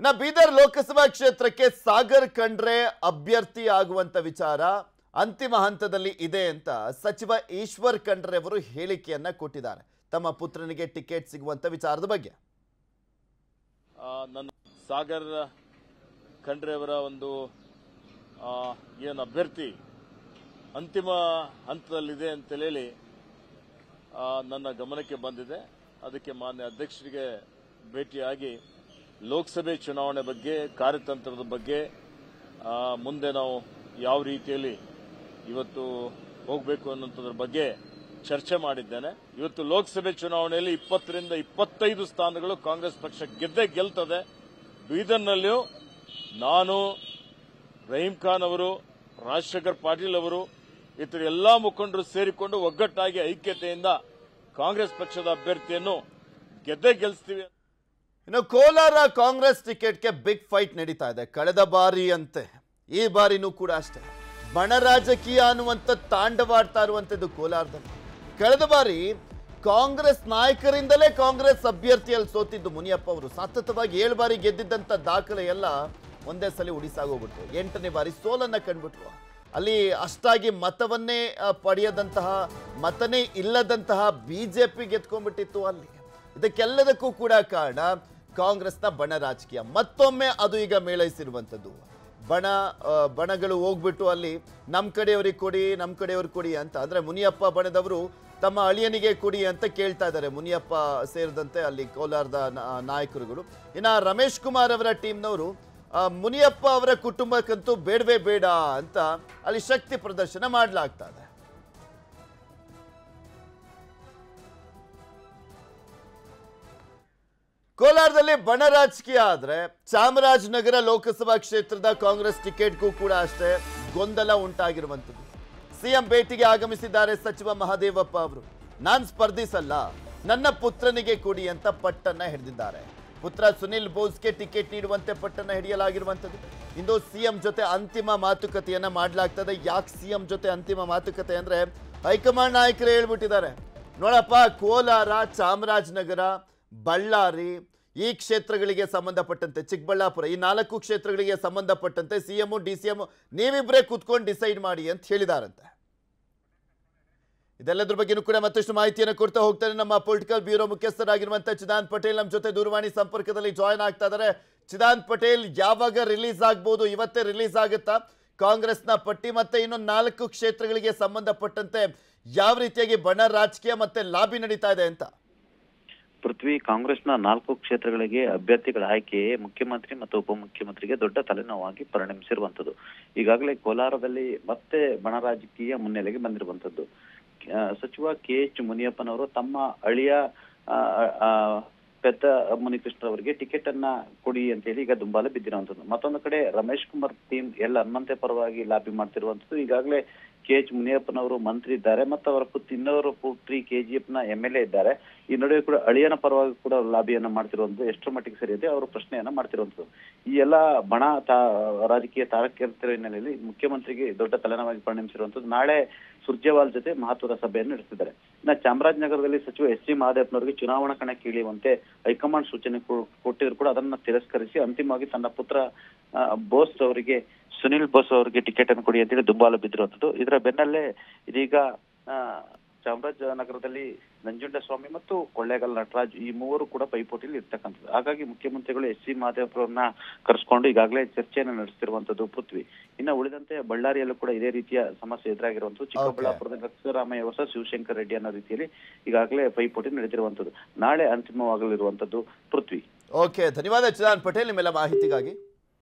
ಇನ್ನು ಬೀದರ್ ಲೋಕಸಭಾ ಕ್ಷೇತ್ರಕ್ಕೆ ಸಾಗರ್ ಖಂಡ್ರೆ ಅಭ್ಯರ್ಥಿ ಆಗುವಂತ ವಿಚಾರ ಅಂತಿಮ ಹಂತದಲ್ಲಿ ಇದೆ ಅಂತ ಸಚಿವ ಈಶ್ವರ್ ಖಂಡ್ರೆ ಅವರು ಹೇಳಿಕೆಯನ್ನ ಕೊಟ್ಟಿದ್ದಾರೆ ತಮ್ಮ ಪುತ್ರನಿಗೆ ಟಿಕೆಟ್ ಸಿಗುವಂತ ವಿಚಾರದ ಬಗ್ಗೆ ನನ್ನ ಸಾಗರ್ ಖಂಡ್ರೆ ಅವರ ಒಂದು ಏನು ಅಭ್ಯರ್ಥಿ ಅಂತಿಮ ಹಂತದಲ್ಲಿದೆ ಹೇಳಿ ನನ್ನ ಗಮನಕ್ಕೆ ಬಂದಿದೆ ಅದಕ್ಕೆ ಮಾನ್ಯ ಅಧ್ಯಕ್ಷರಿಗೆ ಭೇಟಿಯಾಗಿ ಲೋಕಸಭೆ ಚುನಾವಣೆ ಬಗ್ಗೆ ಕಾರ್ಯತಂತ್ರದ ಬಗ್ಗೆ ಮುಂದೆ ನಾವು ಯಾವ ರೀತಿಯಲ್ಲಿ ಇವತ್ತು ಹೋಗಬೇಕು ಅನ್ನೋಂಥದ್ರ ಬಗ್ಗೆ ಚರ್ಚೆ ಮಾಡಿದ್ದೇನೆ ಇವತ್ತು ಲೋಕಸಭೆ ಚುನಾವಣೆಯಲ್ಲಿ ಇಪ್ಪತ್ತರಿಂದ ಇಪ್ಪತ್ತೈದು ಸ್ಥಾನಗಳು ಕಾಂಗ್ರೆಸ್ ಪಕ್ಷ ಗೆದ್ದೇ ಗೆಲ್ತದೆ ಬೀದರ್ನಲ್ಲಿಯೂ ನಾನು ರಹೀಂ ಖಾನ್ ಅವರು ರಾಜಶೇಖರ್ ಪಾಟೀಲ್ ಅವರು ಇತರ ಎಲ್ಲಾ ಮುಖಂಡರು ಸೇರಿಕೊಂಡು ಒಗ್ಗಟ್ಟಾಗಿ ಐಕ್ಯತೆಯಿಂದ ಕಾಂಗ್ರೆಸ್ ಪಕ್ಷದ ಅಭ್ಯರ್ಥಿಯನ್ನು ಗೆದ್ದೇ ಗೆಲ್ಲಿಸ್ತೀವಿ ಇನ್ನು ಕೋಲಾರ ಕಾಂಗ್ರೆಸ್ ಟಿಕೆಟ್ಗೆ ಬಿಗ್ ಫೈಟ್ ನಡೀತಾ ಇದೆ ಕಳೆದ ಬಾರಿ ಅಂತೆ ಈ ಬಾರಿನೂ ಕೂಡ ಅಷ್ಟೇ ಬಣ ರಾಜಕೀಯ ಅನ್ನುವಂಥ ತಾಂಡವಾಡ್ತಾ ಇರುವಂಥದ್ದು ಕೋಲಾರದಲ್ಲಿ ಕಳೆದ ಬಾರಿ ಕಾಂಗ್ರೆಸ್ ನಾಯಕರಿಂದಲೇ ಕಾಂಗ್ರೆಸ್ ಅಭ್ಯರ್ಥಿಯಲ್ಲಿ ಸೋತಿದ್ದು ಮುನಿಯಪ್ಪ ಅವರು ಸತತವಾಗಿ ಏಳು ಬಾರಿ ಗೆದ್ದಿದ್ದಂಥ ದಾಖಲೆ ಎಲ್ಲ ಒಂದೇ ಸಲ ಉಡಿಸಾಗೋಗ್ಬಿಟ್ರು ಎಂಟನೇ ಬಾರಿ ಸೋಲನ್ನು ಕಂಡುಬಿಟ್ರು ಅಲ್ಲಿ ಅಷ್ಟಾಗಿ ಮತವನ್ನೇ ಪಡೆಯದಂತಹ ಮತನೇ ಇಲ್ಲದಂತಹ ಬಿ ಜೆ ಪಿ ಗೆದ್ಕೊಂಡ್ಬಿಟ್ಟಿತ್ತು ಅಲ್ಲಿ ಇದಕ್ಕೆಲ್ಲದಕ್ಕೂ ಕೂಡ ಕಾರಣ ಕಾಂಗ್ರೆಸ್ನ ಬಣ ರಾಜಕೀಯ ಮತ್ತೊಮ್ಮೆ ಅದು ಈಗ ಮೇಳೈಸಿರುವಂಥದ್ದು ಬಣ ಬಣಗಳು ಹೋಗ್ಬಿಟ್ಟು ಅಲ್ಲಿ ನಮ್ಮ ಕಡೆಯವ್ರಿಗೆ ಕೊಡಿ ನಮ್ಮ ಕಡೆಯವ್ರಿಗೆ ಕೊಡಿ ಅಂತ ಅಂದರೆ ಮುನಿಯಪ್ಪ ಬಣದವರು ತಮ್ಮ ಅಳಿಯನಿಗೆ ಕೊಡಿ ಅಂತ ಕೇಳ್ತಾ ಇದ್ದಾರೆ ಮುನಿಯಪ್ಪ ಸೇರಿದಂತೆ ಅಲ್ಲಿ ಕೋಲಾರದ ನಾಯಕರುಗಳು ಇನ್ನು ರಮೇಶ್ ಕುಮಾರ್ ಅವರ ಟೀಮ್ನವರು ಮುನಿಯಪ್ಪ ಅವರ ಕುಟುಂಬಕ್ಕಂತೂ ಬೇಡವೇ ಬೇಡ ಅಂತ ಅಲ್ಲಿ ಶಕ್ತಿ ಪ್ರದರ್ಶನ ಮಾಡಲಾಗ್ತಾ ಇದೆ ಕೋಲಾರದಲ್ಲಿ ಬಣ ರಾಜಕೀಯ ಆದ್ರೆ ಚಾಮರಾಜನಗರ ಲೋಕಸಭಾ ಕ್ಷೇತ್ರದ ಕಾಂಗ್ರೆಸ್ ಟಿಕೆಟ್ಗೂ ಕೂಡ ಅಷ್ಟೇ ಗೊಂದಲ ಉಂಟಾಗಿರುವಂಥದ್ದು ಸಿಎಂ ಭೇಟಿಗೆ ಆಗಮಿಸಿದ್ದಾರೆ ಸಚಿವ ಮಹಾದೇವಪ್ಪ ಅವರು ನಾನು ಸ್ಪರ್ಧಿಸಲ್ಲ ನನ್ನ ಪುತ್ರನಿಗೆ ಕೊಡಿ ಅಂತ ಪಟ್ಟನ್ನ ಹಿಡಿದಿದ್ದಾರೆ ಪುತ್ರ ಸುನಿಲ್ ಬೋಸ್ಗೆ ಟಿಕೆಟ್ ನೀಡುವಂತೆ ಪಟ್ಟನ್ನ ಹಿಡಿಯಲಾಗಿರುವಂಥದ್ದು ಇಂದು ಸಿಎಂ ಜೊತೆ ಅಂತಿಮ ಮಾತುಕತೆಯನ್ನ ಮಾಡಲಾಗ್ತದೆ ಯಾಕೆ ಸಿಎಂ ಜೊತೆ ಅಂತಿಮ ಮಾತುಕತೆ ಅಂದ್ರೆ ಹೈಕಮಾಂಡ್ ನಾಯಕರೇ ಹೇಳ್ಬಿಟ್ಟಿದ್ದಾರೆ ನೋಡಪ್ಪ ಕೋಲಾರ ಚಾಮರಾಜನಗರ ಬಳ್ಳಾರಿ ಈ ಕ್ಷೇತ್ರಗಳಿಗೆ ಸಂಬಂಧಪಟ್ಟಂತೆ ಚಿಕ್ಕಬಳ್ಳಾಪುರ ಈ ನಾಲ್ಕು ಕ್ಷೇತ್ರಗಳಿಗೆ ಸಂಬಂಧಪಟ್ಟಂತೆ C M D C M ನೀವಿಬ್ಬರೇ ಕೂತ್ಕೊಂಡು ಡಿಸೈಡ್ ಮಾಡಿ ಅಂತ ಹೇಳಿದಾರಂತೆ ಇದೆಲ್ಲದ್ರ ಬಗ್ಗೆನೂ ಕೂಡ ಮತ್ತಷ್ಟು ಮಾಹಿತಿಯನ್ನು ಕೊಡ್ತಾ ಹೋಗ್ತಾರೆ ನಮ್ಮ ಪೊಲಿಟಿಕಲ್ ಬ್ಯೂರೋ ಮುಖ್ಯಸ್ಥರಾಗಿರುವಂಥ ಚಿದಾನ್ ಪಟೇಲ್ ನಮ್ಮ ಜೊತೆ ದೂರವಾಣಿ ಸಂಪರ್ಕದಲ್ಲಿ ಜಾಯ್ನ್ ಆಗ್ತಾ ಇದ್ದಾರೆ ಚಿದಾನ್ ಪಟೇಲ್ ಯಾವಾಗ ರಿಲೀಸ್ ಆಗ್ಬೋದು ಇವತ್ತೇ ರಿಲೀಸ್ ಆಗುತ್ತಾ ಕಾಂಗ್ರೆಸ್ನ ಪಟ್ಟಿ ಮತ್ತೆ ಇನ್ನೊಂದು ನಾಲ್ಕು ಕ್ಷೇತ್ರಗಳಿಗೆ ಸಂಬಂಧಪಟ್ಟಂತೆ ಯಾವ ರೀತಿಯಾಗಿ ಬಣ ರಾಜಕೀಯ ಮತ್ತೆ ಲಾಬಿ ನಡೀತಾ ಇದೆ ಅಂತ ಪೃಥ್ವಿ ಕಾಂಗ್ರೆಸ್ನ ನಾಲ್ಕು ಕ್ಷೇತ್ರಗಳಿಗೆ ಅಭ್ಯರ್ಥಿಗಳ ಆಯ್ಕೆ ಮುಖ್ಯಮಂತ್ರಿ ಮತ್ತು ಉಪಮುಖ್ಯಮಂತ್ರಿಗೆ ದೊಡ್ಡ ತಲೆನೋವಾಗಿ ಪರಿಣಮಿಸಿರುವಂತದ್ದು ಈಗಾಗಲೇ ಕೋಲಾರದಲ್ಲಿ ಮತ್ತೆ ಬಣರಾಜಕೀಯ ಮುನ್ನೆಲೆಗೆ ಬಂದಿರುವಂತದ್ದು ಸಚಿವ ಕೆ ಎಚ್ ಮುನಿಯಪ್ಪನವರು ತಮ್ಮ ಅಳಿಯ ಪೆದ್ದ ಅವರಿಗೆ ಟಿಕೆಟ್ ಅನ್ನ ಕೊಡಿ ಅಂತ ಹೇಳಿ ಈಗ ದುಂಬಾಲ ಬಿದ್ದಿರುವಂತದ್ದು ಮತ್ತೊಂದು ಕಡೆ ರಮೇಶ್ ಕುಮಾರ್ ಟೀಮ್ ಎಲ್ಲ ಹನುಮಂತೆ ಪರವಾಗಿ ಲಾಬಿ ಮಾಡ್ತಿರುವಂತದ್ದು ಈಗಾಗಲೇ ಕೆ ಎಚ್ ಮುನಿಯಪ್ಪನವರು ಮಂತ್ರಿ ಇದ್ದಾರೆ ಮತ್ತು ಅವರ ಪುತ್ರಿ ಕೆ ಪುತ್ರಿ ಕೆಜಿಎಫ್ ನ ಎಂ ಎಲ್ ಎ ಇದ್ದಾರೆ ಈ ನಡುವೆ ಕೂಡ ಅಳಿಯನ ಪರವಾಗಿ ಕೂಡ ಲಾಬಿಯನ್ನ ಮಾಡ್ತಿರುವಂತದ್ದು ಎಷ್ಟು ಮಟ್ಟಿಗೆ ಸರಿ ಅವರು ಪ್ರಶ್ನೆಯನ್ನ ಮಾಡ್ತಿರುವಂತದ್ದು ಈ ಎಲ್ಲ ಬಣ ರಾಜಕೀಯ ತಾರಕೇತರ ಹಿನ್ನೆಲೆಯಲ್ಲಿ ಮುಖ್ಯಮಂತ್ರಿಗೆ ದೊಡ್ಡ ತಲೆನವಾಗಿ ಪರಿಣಮಿಸಿರುವಂತದ್ದು ನಾಳೆ ಸುರ್ಜೇವಾಲ್ ಜೊತೆ ಮಹತ್ವದ ಸಭೆಯನ್ನು ನಡೆಸಿದ್ದಾರೆ ಇನ್ನ ಚಾಮರಾಜನಗರದಲ್ಲಿ ಸಚಿವ ಎಸ್ ಸಿ ಮಹಾದೇವ್ನವರಿಗೆ ಚುನಾವಣಾ ಕಣಕ್ಕೆ ಇಳಿಯುವಂತೆ ಹೈಕಮಾಂಡ್ ಸೂಚನೆ ಕೊಟ್ಟಿದ್ರು ಕೂಡ ಅದನ್ನ ತಿರಸ್ಕರಿಸಿ ಅಂತಿಮವಾಗಿ ತನ್ನ ಪುತ್ರ ಬೋಸ್ ಅವರಿಗೆ ಸುನಿಲ್ ಬೋಸ್ ಅವರಿಗೆ ಟಿಕೆಟ್ ಅನ್ನು ಕೊಡಿ ಹೇಳಿ ದುಂಬಾಲು ಬಿದ್ದಿರುವಂತದ್ದು ಇದರ ಬೆನ್ನಲ್ಲೇ ಇದೀಗ ಚಾಮರಾಜನಗರದಲ್ಲಿ ನಂಜುಂಡಸ್ವಾಮಿ ಮತ್ತು ಕೊಳ್ಳೇಗಾಲ ನಟರಾಜ್ ಈ ಮೂವರು ಕೂಡ ಪೈಪೋಟಿಯಲ್ಲಿ ಇರ್ತಕ್ಕಂಥದ್ದು ಹಾಗಾಗಿ ಮುಖ್ಯಮಂತ್ರಿಗಳು ಎಸ್ ಸಿ ಮಹದೇವರನ್ನ ಕರೆಸ್ಕೊಂಡು ಈಗಾಗಲೇ ಚರ್ಚೆಯನ್ನು ನಡೆಸ್ತಿರುವಂತದ್ದು ಪೃಥ್ವಿ ಇನ್ನು ಉಳಿದಂತೆ ಬಳ್ಳಾರಿಯಲ್ಲೂ ಕೂಡ ಇದೇ ರೀತಿಯ ಸಮಸ್ಯೆ ಎದುರಾಗಿರುವಂತದ್ದು ಚಿಕ್ಕಬಳ್ಳಾಪುರದ ಲಕ್ಷ್ಮರಾಮಯ್ಯ ಹೊಸ ಶಿವಶಂಕರ ರೆಡ್ಡಿ ಅನ್ನೋ ರೀತಿಯಲ್ಲಿ ಈಗಾಗಲೇ ಪೈಪೋಟಿ ನಡೆದಿರುವಂತದ್ದು ನಾಳೆ ಅಂತಿಮವಾಗಲಿರುವಂತದ್ದು ಪೃಥ್ವಿ ಓಕೆ ಧನ್ಯವಾದ ಚಿದಾನ್ ಪಟೇಲ್ ನಿಮ್ಮೆಲ್ಲ ಮಾಹಿತಿಗಾಗಿ